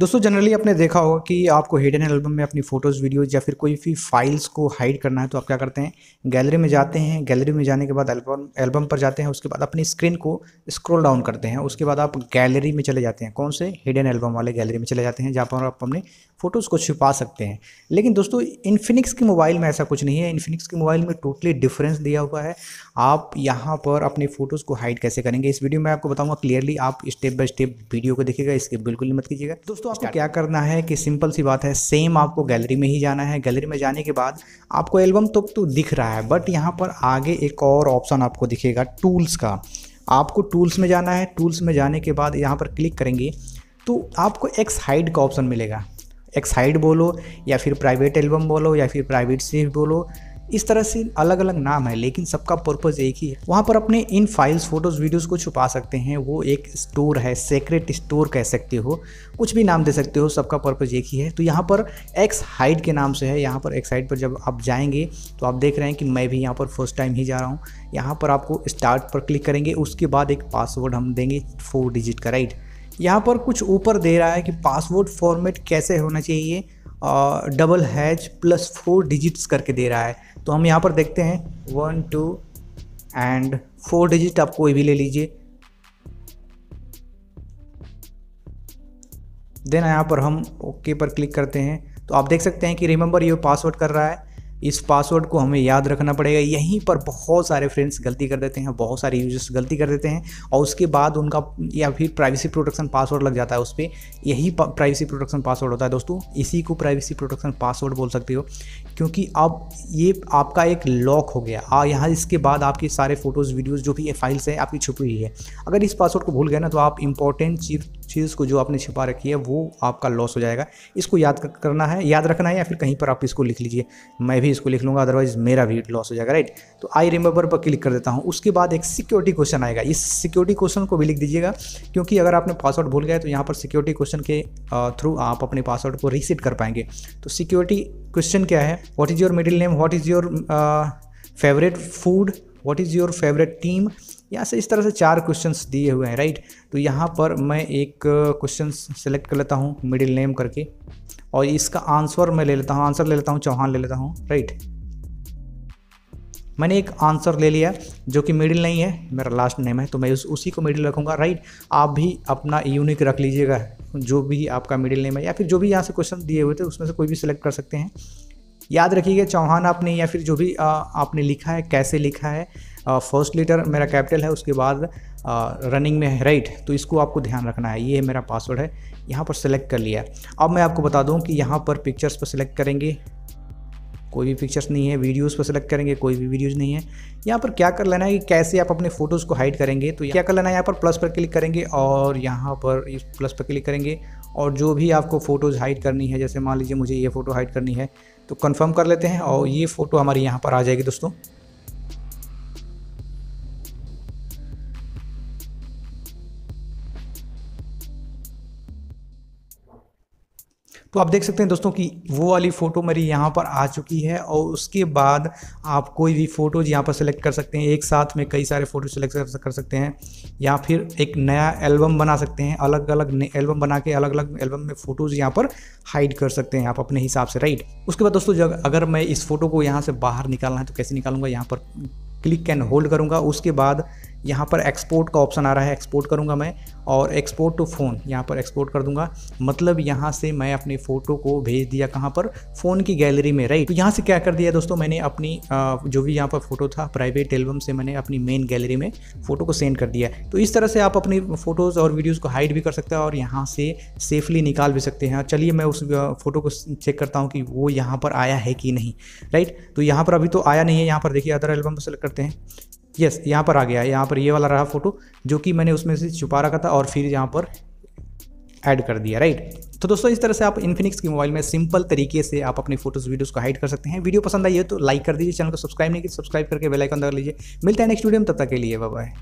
दोस्तों जनरली आपने देखा होगा कि आपको हिडन एल्बम में अपनी फ़ोटोज़ वीडियोज़ या फिर कोई भी फाइल्स को हाइड करना है तो आप क्या करते हैं गैलरी में जाते हैं गैलरी में जाने के बाद एल्बम एल्बम पर जाते हैं उसके बाद अपनी स्क्रीन को स्क्रॉल डाउन करते हैं उसके बाद आप गैलरी में चले जाते हैं कौन से हिडन एल्बम वाले गैलरी में चले जाते हैं जहाँ पर आप अपने फ़ोटोज़ को छिपा सकते हैं लेकिन दोस्तों इन्फिनिक्स के मोबाइल में ऐसा कुछ नहीं है इन्फिनिक्स के मोबाइल में टोटली डिफरेंस दिया हुआ है आप यहाँ पर अपनी फ़ोटोज़ को हाइड कैसे करेंगे इस वीडियो में आपको बताऊँगा क्लियरली आप स्टेप बाय स्टेप वीडियो को देखिएगा इसके बिल्कुल मत कीजिएगा दोस्तों दोस्तों आपको क्या करना है कि सिंपल सी बात है सेम आपको गैलरी में ही जाना है गैलरी में जाने के बाद आपको एल्बम तो तो दिख रहा है बट यहाँ पर आगे एक और ऑप्शन आपको दिखेगा टूल्स का आपको टूल्स में जाना है टूल्स में जाने के बाद यहाँ पर क्लिक करेंगे तो आपको एक्स हाइड का ऑप्शन मिलेगा एक्स हाइड बोलो या फिर प्राइवेट एल्बम बोलो या फिर प्राइवेट सेफ बोलो इस तरह से अलग अलग नाम है लेकिन सबका पर्पज एक ही है वहाँ पर अपने इन फाइल्स फोटोज वीडियोस को छुपा सकते हैं वो एक स्टोर है सेक्रेट स्टोर कह सकते हो कुछ भी नाम दे सकते हो सबका पर्पज एक ही है तो यहाँ पर एक्स हाइट के नाम से है यहाँ पर एक्स हाइट पर जब आप जाएंगे तो आप देख रहे हैं कि मैं भी यहाँ पर फर्स्ट टाइम ही जा रहा हूँ यहाँ पर आपको स्टार्ट पर क्लिक करेंगे उसके बाद एक पासवर्ड हम देंगे फोर डिजिट का राइट यहाँ पर कुछ ऊपर दे रहा है कि पासवर्ड फॉर्मेट कैसे होना चाहिए double hash plus four digits करके दे रहा है तो हम यहाँ पर देखते हैं one two and four digit आप कोई भी ले लीजिए देन यहाँ पर हम ओके okay पर क्लिक करते हैं तो आप देख सकते हैं कि रिमेंबर योर पासवर्ड कर रहा है इस पासवर्ड को हमें याद रखना पड़ेगा यहीं पर बहुत सारे फ्रेंड्स गलती कर देते हैं बहुत सारे यूजर्स गलती कर देते हैं और उसके बाद उनका या फिर प्राइवेसी प्रोटेक्शन पासवर्ड लग जाता है उस पर यही प्राइवेसी प्रोटेक्शन पासवर्ड होता है दोस्तों इसी को प्राइवेसी प्रोटेक्शन पासवर्ड बोल सकते हो क्योंकि अब ये आपका एक लॉक हो गया आ यहाँ इसके बाद आपके सारे फ़ोटोज़ वीडियोज़ जो भी फाइल्स हैं आपकी छुपी हुई है अगर इस पासवर्ड को भूल गए ना तो आप इंपॉर्टेंट चीज़ चीज़ को जो आपने छिपा रखी है वो आपका लॉस हो जाएगा इसको याद करना है याद रखना है या फिर कहीं पर आप इसको लिख लीजिए मैं भी इसको लिख लूँगा अदरवाइज मेरा भी लॉस हो जाएगा राइट तो आई रिमेंबर पर क्लिक कर देता हूँ उसके बाद एक सिक्योरिटी क्वेश्चन आएगा इस सिक्योरिटी क्वेश्चन को भी लिख दीजिएगा क्योंकि अगर आपने पासवर्ड भूल गया तो यहाँ पर सिक्योरिटी क्वेश्चन के थ्रू आप अपने पासवर्ड को रीसेट कर पाएंगे तो सिक्योरिटी क्वेश्चन क्या है what is your middle name what is your favourite food what is your favourite team यहाँ से इस तरह से चार क्वेश्चंस दिए हुए हैं राइट तो यहाँ पर मैं एक क्वेश्चन सेलेक्ट कर लेता हूँ मिडिल नेम करके और इसका आंसर मैं ले लेता हूँ आंसर ले लेता हूँ चौहान ले लेता हूँ राइट मैंने एक आंसर ले लिया जो कि मिडिल नहीं है मेरा लास्ट नेम है तो मैं उस उसी को मिडिल रखूँगा राइट आप भी अपना यूनिक रख लीजिएगा जो भी आपका मिडिल नेम है या फिर जो भी यहाँ से क्वेश्चन दिए हुए थे उसमें से कोई भी सिलेक्ट कर सकते हैं याद रखिएगा चौहान आपने या फिर जो भी आ, आपने लिखा है कैसे लिखा है फर्स्ट लीटर मेरा कैपिटल है उसके बाद रनिंग में है राइट तो इसको आपको ध्यान रखना है ये मेरा पासवर्ड है यहाँ पर सेलेक्ट कर लिया अब मैं आपको बता दूँ कि यहाँ पर पिक्चर्स पर सिलेक्ट करेंगे कोई भी पिक्चर्स नहीं है वीडियोज़ पर सेलेक्ट करेंगे कोई भी वीडियोज़ नहीं है यहाँ पर क्या कर लेना है कि कैसे आप अपने फ़ोटोज़ को हाइड करेंगे तो क्या कर लेना है यहाँ पर प्लस पर क्लिक करेंगे और यहाँ पर इस प्लस पर क्लिक करेंगे और जो भी आपको फ़ोटोज़ हाइड करनी है जैसे मान लीजिए मुझे ये फ़ोटो हाइड करनी है तो कन्फर्म कर लेते हैं और ये फ़ोटो हमारी यहाँ पर आ जाएगी दोस्तों तो आप देख सकते हैं दोस्तों कि वो वाली फ़ोटो मेरी यहाँ पर आ चुकी है और उसके बाद आप कोई भी फ़ोटोज़ यहाँ पर सेलेक्ट कर सकते हैं एक साथ में कई सारे फ़ोटो सेलेक्ट कर सकते हैं या फिर एक नया एल्बम बना सकते हैं अलग अलग एल्बम बना के अलग अलग एल्बम में फ़ोटोज़ यहाँ पर हाइड कर सकते हैं आप अपने हिसाब से राइट उसके बाद दोस्तों जब अगर मैं इस फ़ोटो को यहाँ से बाहर निकालना है तो कैसे निकालूंगा यहाँ पर क्लिक एंड होल्ड करूँगा उसके बाद यहाँ पर एक्सपोर्ट का ऑप्शन आ रहा है एक्सपोर्ट करूँगा मैं और एक्सपोर्ट टू फ़ोन यहाँ पर एक्सपोर्ट कर दूंगा मतलब यहाँ से मैं अपनी फ़ोटो को भेज दिया कहाँ पर फ़ोन की गैलरी में राइट तो यहाँ से क्या कर दिया दोस्तों मैंने अपनी जो भी यहाँ पर फ़ोटो था प्राइवेट एल्बम से मैंने अपनी मेन गैलरी में फ़ोटो को सेंड कर दिया तो इस तरह से आप अपनी फ़ोटोज़ और वीडियोज़ को हाइड भी कर सकते हैं और यहाँ से सेफली निकाल भी सकते हैं चलिए मैं उस फ़ोटो को चेक करता हूँ कि वो यहाँ पर आया है कि नहीं राइट तो यहाँ पर अभी तो आया नहीं है यहाँ पर देखिए अदर एल्बम सेलेक्ट करते हैं यस यहाँ पर आ गया है यहाँ पर ये वाला रहा फ़ोटो जो कि मैंने उसमें से छुपा रखा था और फिर यहाँ पर ऐड कर दिया राइट तो दोस्तों इस तरह से आप इन्फिनिक्स की मोबाइल में सिंपल तरीके से आप अपने फोटोज वीडियोस को हाइड कर सकते हैं वीडियो पसंद आई है तो लाइक कर दीजिए चैनल को सब्सक्राइब नहीं किया सब्सक्राइब तो करके बेल आइकन दबा लीजिए मिलते हैं नेक्स्ट वीडियो में तब तक के लिए बाय